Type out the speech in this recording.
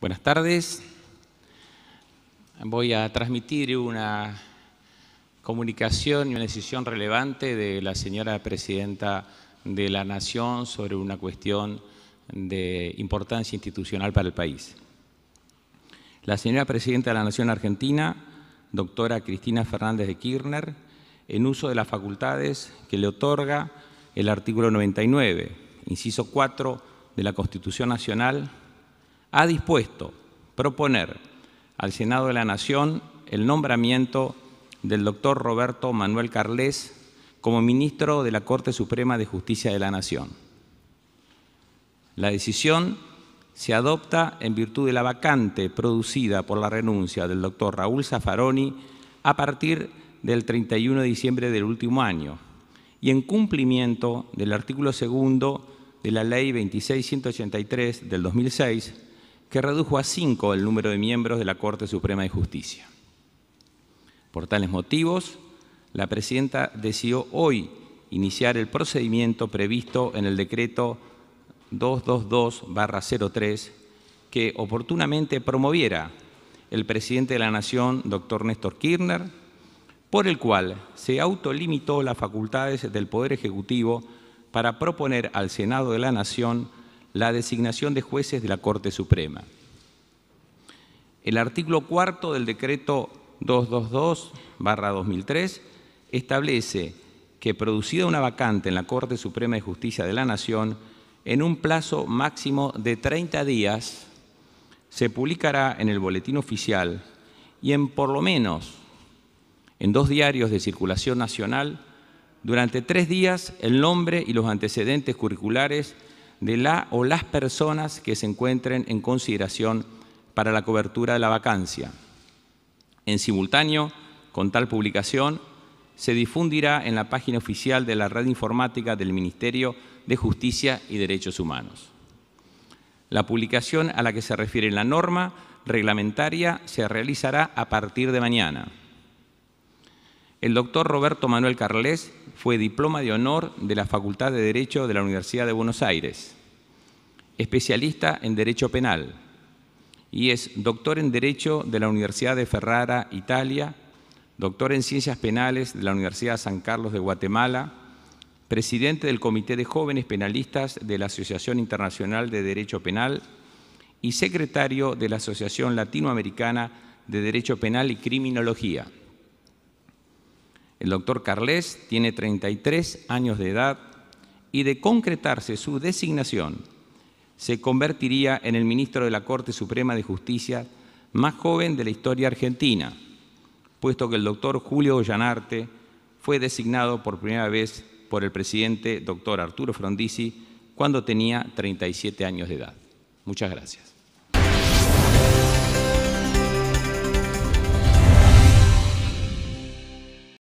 Buenas tardes. Voy a transmitir una comunicación y una decisión relevante de la señora presidenta de la Nación sobre una cuestión de importancia institucional para el país. La señora presidenta de la Nación Argentina, doctora Cristina Fernández de Kirchner, en uso de las facultades que le otorga el artículo 99, inciso 4 de la Constitución Nacional, ha dispuesto proponer al Senado de la Nación el nombramiento del doctor Roberto Manuel Carles como ministro de la Corte Suprema de Justicia de la Nación. La decisión se adopta en virtud de la vacante producida por la renuncia del doctor Raúl Zaffaroni a partir del 31 de diciembre del último año y en cumplimiento del artículo segundo de la Ley 2683 del 2006 que redujo a cinco el número de miembros de la Corte Suprema de Justicia. Por tales motivos, la presidenta decidió hoy iniciar el procedimiento previsto en el decreto 222-03 que oportunamente promoviera el presidente de la Nación, doctor Néstor Kirchner, por el cual se autolimitó las facultades del Poder Ejecutivo para proponer al Senado de la Nación la designación de jueces de la Corte Suprema. El artículo cuarto del decreto 222-2003 establece que producida una vacante en la Corte Suprema de Justicia de la Nación, en un plazo máximo de 30 días se publicará en el Boletín Oficial y en por lo menos en dos diarios de circulación nacional durante tres días el nombre y los antecedentes curriculares de la o las personas que se encuentren en consideración para la cobertura de la vacancia. En simultáneo con tal publicación, se difundirá en la página oficial de la red informática del Ministerio de Justicia y Derechos Humanos. La publicación a la que se refiere la norma reglamentaria se realizará a partir de mañana. El doctor Roberto Manuel Carles fue diploma de honor de la Facultad de Derecho de la Universidad de Buenos Aires, especialista en Derecho Penal, y es doctor en Derecho de la Universidad de Ferrara, Italia, doctor en Ciencias Penales de la Universidad San Carlos de Guatemala, presidente del Comité de Jóvenes Penalistas de la Asociación Internacional de Derecho Penal y secretario de la Asociación Latinoamericana de Derecho Penal y Criminología. El doctor Carles tiene 33 años de edad y de concretarse su designación, se convertiría en el ministro de la Corte Suprema de Justicia más joven de la historia argentina, puesto que el doctor Julio Ollanarte fue designado por primera vez por el presidente doctor Arturo Frondizi cuando tenía 37 años de edad. Muchas gracias.